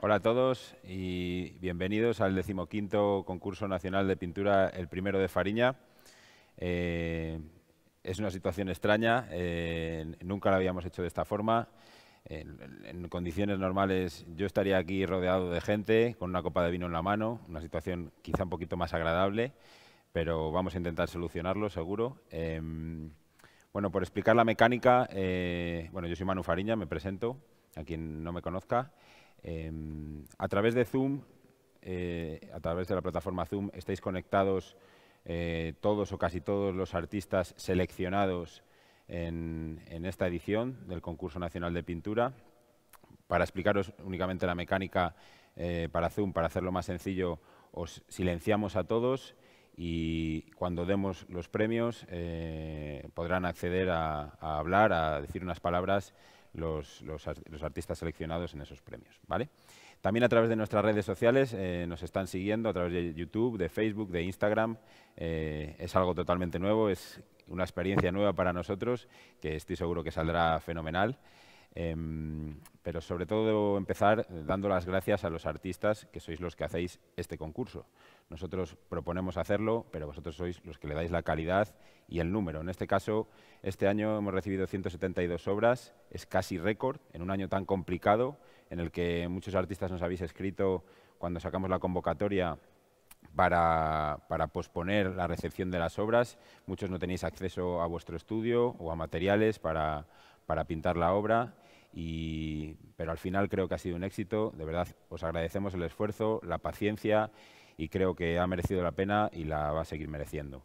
Hola a todos y bienvenidos al decimoquinto concurso nacional de pintura, el primero de Fariña. Eh, es una situación extraña, eh, nunca la habíamos hecho de esta forma. En, condiciones normales yo estaría aquí rodeado de gente, con una copa de vino en la mano, una situación quizá un poquito más agradable, pero vamos a intentar solucionarlo, seguro. Em, bueno, por explicar la mecánica, eh, bueno, yo soy Manu Fariña, me presento, a quien no me conozca. Em, a través de Zoom, eh, a través de la plataforma Zoom, estáis conectados eh, todos o casi todos los artistas seleccionados en, esta edición del Concurso Nacional de Pintura. Para explicaros únicamente la mecánica eh, para Zoom, para hacerlo más sencillo, os silenciamos a todos y cuando demos los premios eh, podrán acceder a hablar, a decir unas palabras los, artistas seleccionados en esos premios. ¿vale? También a través de nuestras redes sociales eh, nos están siguiendo, a través de YouTube, de Facebook, de Instagram. Eh, es algo totalmente nuevo, es una experiencia nueva para nosotros que estoy seguro que saldrá fenomenal. Em, pero sobre todo debo empezar dando las gracias a los artistas que sois los que hacéis este concurso. Nosotros proponemos hacerlo, pero vosotros sois los que le dais la calidad y el número. En este caso, este año hemos recibido 172 obras, es casi récord en un año tan complicado en el que muchos artistas nos habéis escrito cuando sacamos la convocatoria para, posponer la recepción de las obras. Muchos no tenéis acceso a vuestro estudio o a materiales para, pintar la obra, pero al final creo que ha sido un éxito. De verdad, os agradecemos el esfuerzo, la paciencia y creo que ha merecido la pena y la va a seguir mereciendo.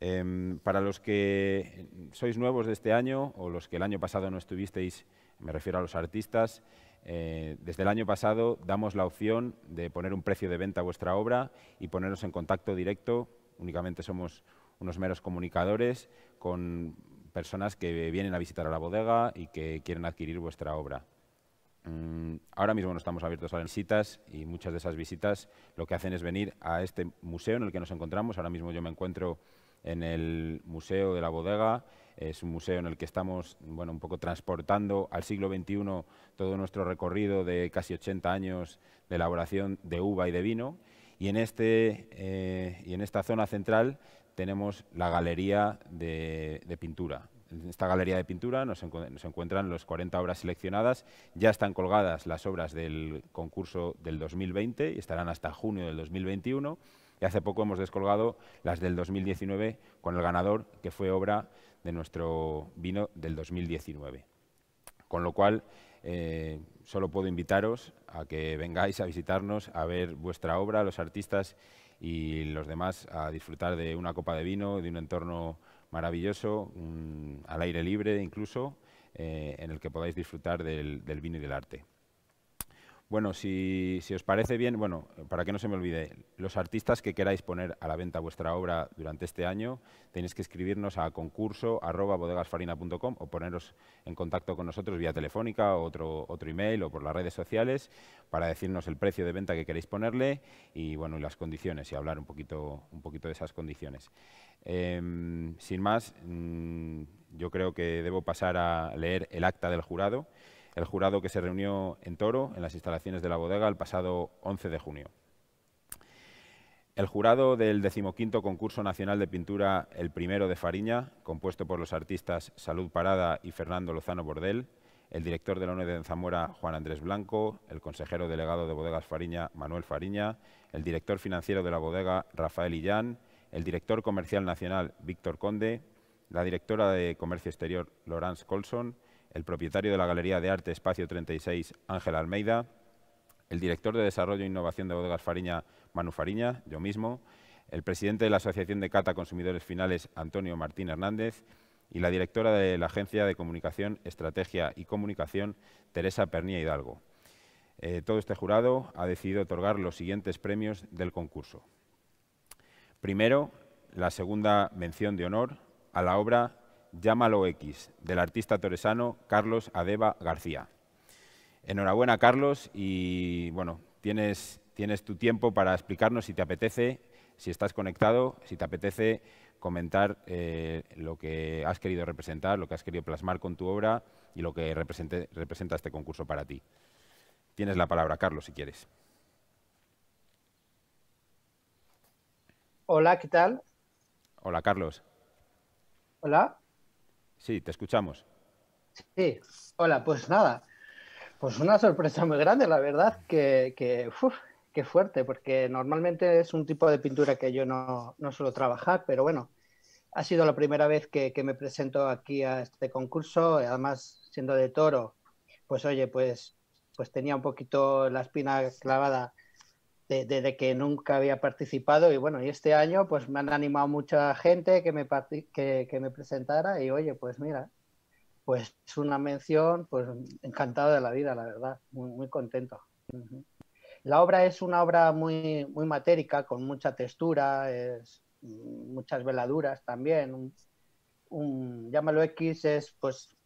Em, para los que sois nuevos de este año o los que el año pasado no estuvisteis, me refiero a los artistas, eh, desde el año pasado damos la opción de poner un precio de venta a vuestra obra y poneros en contacto directo, únicamente somos unos meros comunicadores, con personas que vienen a visitar a la bodega y que quieren adquirir vuestra obra. Mm, ahora mismo no estamos abiertos a las visitas y muchas de esas visitas lo que hacen es venir a este museo en el que nos encontramos. Ahora mismo yo me encuentro en el Museo de la Bodega. Es un museo en el que estamos bueno, un poco transportando al siglo XXI todo nuestro recorrido de casi 80 años de elaboración de uva y de vino. Y en, este, eh, y en esta zona central tenemos la galería de pintura, en esta galería de pintura nos, encuentran las 40 obras seleccionadas. Ya están colgadas las obras del concurso del 2020 y estarán hasta junio del 2021. Y hace poco hemos descolgado las del 2019 con el ganador, que fue obra de nuestro vino del 2019. Con lo cual, eh, solo puedo invitaros a que vengáis a visitarnos, a ver vuestra obra, los artistas y los demás, a disfrutar de una copa de vino, de un entorno maravilloso, mm, al aire libre incluso, eh, en el que podáis disfrutar del vino y del arte. Bueno, si, os parece bien, bueno, para que no se me olvide, los artistas que queráis poner a la venta vuestra obra durante este año, tenéis que escribirnos a concurso o poneros en contacto con nosotros vía telefónica, otro, otro email o por las redes sociales para decirnos el precio de venta que queréis ponerle y, bueno, y las condiciones y hablar un poquito, un poquito de esas condiciones. Em, sin más, mm, yo creo que debo pasar a leer el acta del jurado el jurado que se reunió en Toro, en las instalaciones de la bodega, el pasado 11 de junio. El jurado del decimoquinto Concurso Nacional de Pintura El Primero de Fariña, compuesto por los artistas Salud Parada y Fernando Lozano Bordel, el director de la UNED de Zamora, Juan Andrés Blanco, el consejero delegado de Bodegas Fariña, Manuel Fariña, el director financiero de la bodega, Rafael Illán, el director comercial nacional, Víctor Conde, la directora de Comercio Exterior, Laurence Colson, el propietario de la Galería de Arte Espacio 36, Ángel Almeida, el director de Desarrollo e Innovación de Bodegas Fariña, Manu Fariña, yo mismo, el presidente de la Asociación de Cata Consumidores Finales, Antonio Martín Hernández, y la directora de la Agencia de Comunicación, Estrategia y Comunicación, Teresa Pernía Hidalgo. Eh, todo este jurado ha decidido otorgar los siguientes premios del concurso. Primero, la segunda mención de honor a la obra Llámalo X, del artista toresano Carlos Adeba García. Enhorabuena, Carlos, y bueno, tienes, tu tiempo para explicarnos si te apetece, si estás conectado, si te apetece comentar eh, lo que has querido representar, lo que has querido plasmar con tu obra y lo que representa este concurso para ti. Tienes la palabra, Carlos, si quieres. Hola, ¿qué tal? Hola, Carlos. Hola. Sí, te escuchamos. Sí, hola, pues nada, pues una sorpresa muy grande, la verdad, que, que fuerte, porque normalmente es un tipo de pintura que yo no, suelo trabajar, pero bueno, ha sido la primera vez que, me presento aquí a este concurso, además siendo de toro, pues oye, pues, pues tenía un poquito la espina clavada desde que nunca había participado y bueno, y este año pues me han animado mucha gente que me, que, me presentara y oye, pues mira, pues es una mención, pues encantado de la vida, la verdad, muy, contento. La obra es una obra muy, muy matérica, con mucha textura, es, mm, muchas veladuras también. un, llámalo X es pues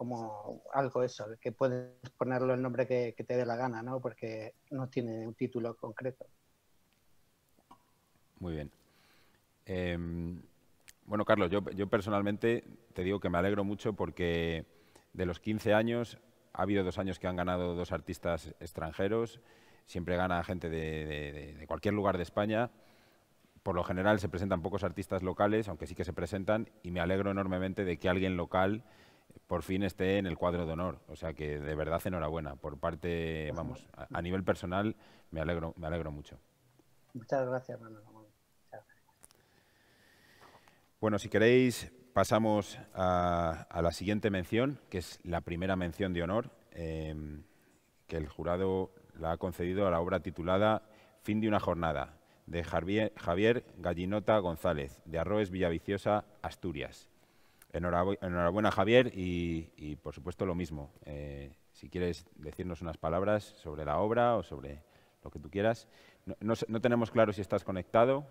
como algo eso, que puedes ponerlo el nombre que, te dé la gana, ¿no? Porque no tiene un título concreto. Muy bien. Em, bueno, Carlos, yo, yo, personalmente te digo que me alegro mucho porque de los 15 años ha habido dos años que han ganado dos artistas extranjeros. Siempre gana gente de, de, de cualquier lugar de España. Por lo general se presentan pocos artistas locales, aunque sí que se presentan, y me alegro enormemente de que alguien local por fin esté en el cuadro de honor. O sea que de verdad enhorabuena. Por parte, vamos, a, nivel personal me alegro, me alegro mucho. Muchas gracias, Manuel. Bueno, si queréis, pasamos a, la siguiente mención, que es la primera mención de honor, eh, que el jurado la ha concedido a la obra titulada Fin de una jornada, de Javier, Javier Gallinota González, de Arroes Villaviciosa, Asturias. Enhorabuena, Javier, y, por supuesto lo mismo. Eh, si quieres decirnos unas palabras sobre la obra o sobre lo que tú quieras. No, tenemos claro si estás conectado.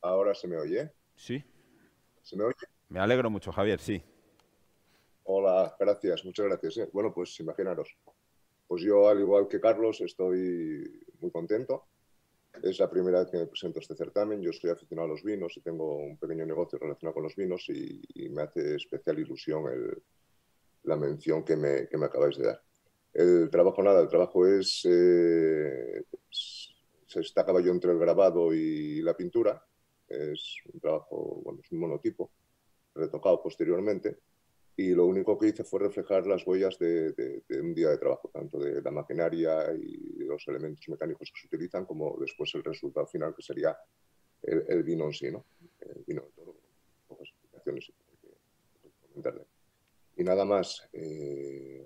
¿Ahora se me oye? Sí. ¿Se me oye? Me alegro mucho, Javier, sí. Hola, gracias, muchas gracias. Eh. Bueno, pues imaginaros. Pues yo, al igual que Carlos, estoy muy contento es la primera vez que me presento a este certamen. Yo soy aficionado a los vinos y tengo un pequeño negocio relacionado con los vinos y, me hace especial ilusión la mención que me, acabáis de dar. El trabajo nada, el trabajo es, eh, se destacaba yo entre el grabado y la pintura. Es un trabajo, bueno, es un monotipo retocado posteriormente y lo único que hice fue reflejar las huellas de un día de trabajo, tanto de la maquinaria y los elementos mecánicos que se utilizan, como después el resultado final, que sería el, vino en sí, ¿no? El vino Y nada más, eh,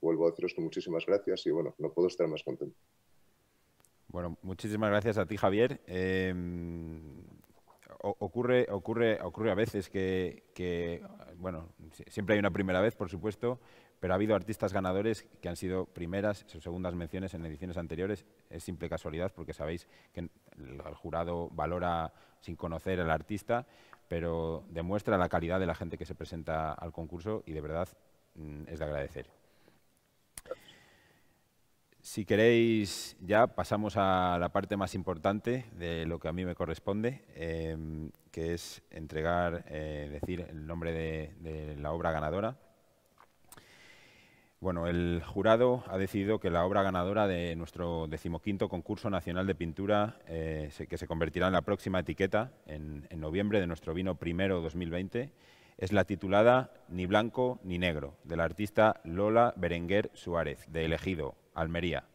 vuelvo a deciros que muchísimas gracias y bueno, no puedo estar más contento. Bueno, muchísimas gracias a ti, Javier. Em, ocurre, ocurre, ocurre a veces que bueno, siempre hay una primera vez, por supuesto, pero ha habido artistas ganadores que han sido primeras o segundas menciones en ediciones anteriores. Es simple casualidad porque sabéis que el jurado valora sin conocer al artista, pero demuestra la calidad de la gente que se presenta al concurso y de verdad mm, es de agradecer. Si queréis, ya pasamos a la parte más importante de lo que a mí me corresponde, em, que es entregar, eh, decir el nombre de, la obra ganadora. Bueno, el jurado ha decidido que la obra ganadora de nuestro decimoquinto concurso nacional de pintura, eh, que se convertirá en la próxima etiqueta en, en noviembre de nuestro vino primero 2020, es la titulada Ni blanco ni negro, de la artista Lola Berenguer Suárez, de Elegido, Almería.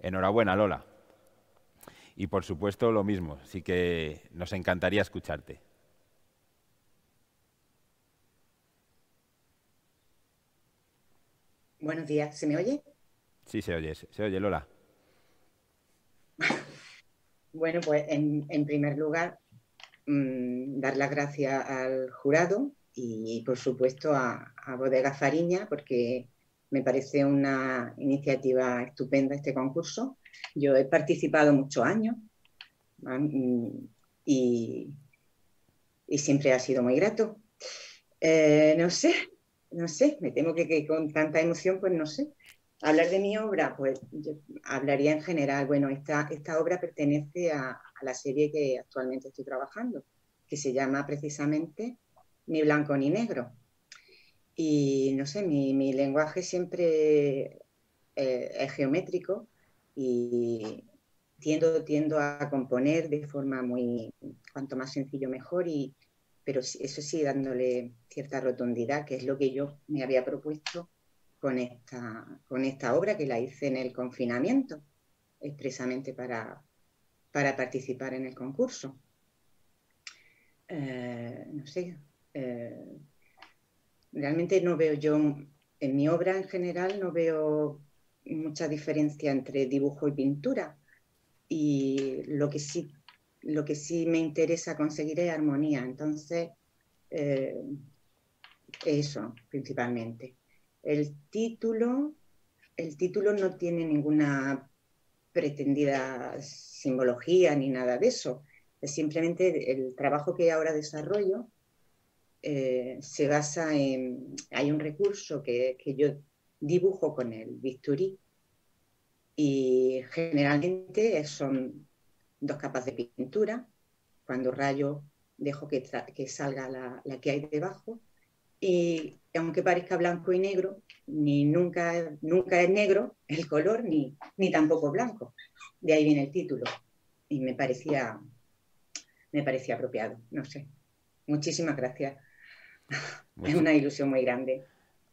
Enhorabuena, Lola. Y por supuesto lo mismo, Así que nos encantaría escucharte. Buenos días, ¿se me oye? Sí, se oye, se, oye, Lola. bueno, pues en, primer lugar, mm, dar las gracias al jurado y por supuesto a, Bodega Zariña, porque me parece una iniciativa estupenda este concurso. Yo he participado muchos años y, siempre ha sido muy grato. Eh, no sé, no sé, me temo que, con tanta emoción, pues no sé. Hablar de mi obra, pues yo hablaría en general. Bueno, esta, esta obra pertenece a la serie que actualmente estoy trabajando, que se llama precisamente Ni Blanco ni Negro. Y no sé, mi, lenguaje siempre eh, es geométrico y tiendo, a componer de forma muy, cuanto más sencillo mejor, y, pero eso sí dándole cierta rotundidad, que es lo que yo me había propuesto con esta, con esta obra que la hice en el confinamiento, expresamente para, para participar en el concurso. Eh, no sé. Eh, realmente no veo yo, en mi obra en general, no veo mucha diferencia entre dibujo y pintura. Y lo que sí, lo que sí me interesa conseguir es armonía. Entonces, eh, eso principalmente. El título, el título no tiene ninguna pretendida simbología ni nada de eso. Es simplemente el trabajo que ahora desarrollo eh, se basa en, hay un recurso que, yo dibujo con el bisturí y generalmente son dos capas de pintura, cuando rayo dejo que, salga la, que hay debajo y aunque parezca blanco y negro, ni nunca, nunca es negro el color ni, ni tampoco blanco. De ahí viene el título y me parecía, me parecía apropiado, no sé. Muchísimas gracias es una ilusión muy grande.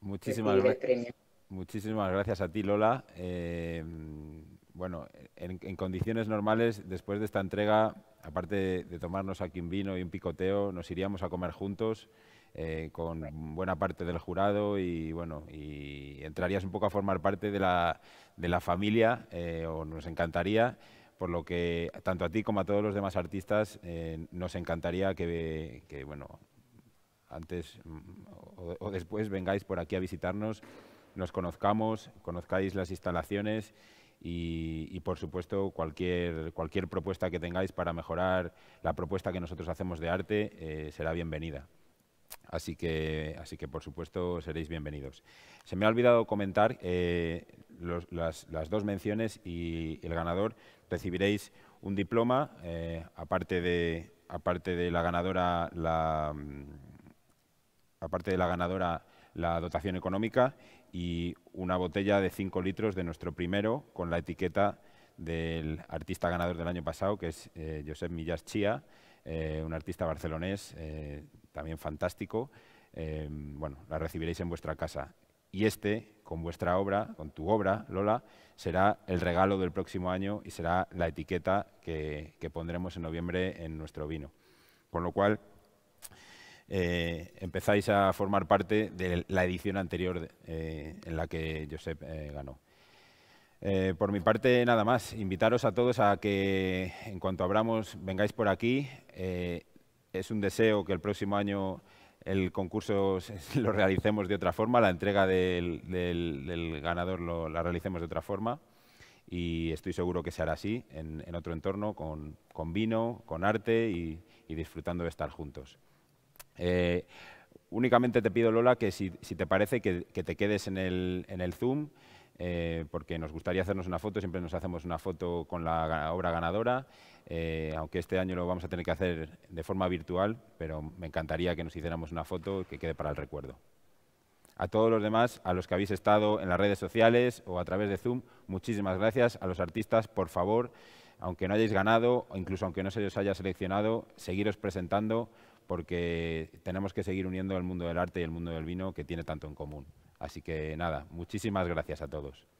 Muchísimas gracias. Muchísimas gracias a ti, Lola. Eh, bueno, en, condiciones normales, después de esta entrega, aparte de, tomarnos aquí un vino y un picoteo, nos iríamos a comer juntos eh, con buena parte del jurado y bueno, y entrarías un poco a formar parte de la, familia, eh, o nos encantaría por lo que tanto a ti como a todos los demás artistas nos encantaría que, que, bueno antes mm, o, después vengáis por aquí a visitarnos, nos conozcamos, conozcáis las instalaciones y, por supuesto cualquier, cualquier propuesta que tengáis para mejorar la propuesta que nosotros hacemos de arte eh, será bienvenida. Así que, así que por supuesto seréis bienvenidos. Se me ha olvidado comentar eh, las, dos menciones y el ganador recibiréis un diploma, eh, aparte, de, aparte de la ganadora la mm, aparte de la ganadora, la dotación económica y una botella de 5 litros de nuestro primero con la etiqueta del artista ganador del año pasado, que es eh, Josep Millas Chía, eh, un artista barcelonés eh, también fantástico. bueno, la recibiréis en vuestra casa. Y este, con vuestra obra, con tu obra, Lola, será el regalo del próximo año y será la etiqueta que, que pondremos en noviembre en nuestro vino. Con lo cual, eh, empezáis a formar parte de la edición anterior eh, en la que Josep eh, ganó. por mi parte, nada más. Invitaros a todos a que, en cuanto abramos, vengáis por aquí. es un deseo que el próximo año el concurso lo realicemos de otra forma, la entrega del, ganador la realicemos de otra forma y estoy seguro que se hará así en, otro entorno, con, vino, con arte y disfrutando de estar juntos. Eh, únicamente te pido, Lola, que si, te parece que, te quedes en el, Zoom, eh, porque nos gustaría hacernos una foto, siempre nos hacemos una foto con la obra ganadora, eh, aunque este año lo vamos a tener que hacer de forma virtual, pero me encantaría que nos hiciéramos una foto que quede para el recuerdo. A todos los demás, a los que habéis estado en las redes sociales o a través de Zoom, muchísimas gracias. A los artistas, por favor, aunque no hayáis ganado, o incluso aunque no se os haya seleccionado, seguiros presentando porque tenemos que seguir uniendo el mundo del arte y el mundo del vino que tiene tanto en común. Así que nada, muchísimas gracias a todos.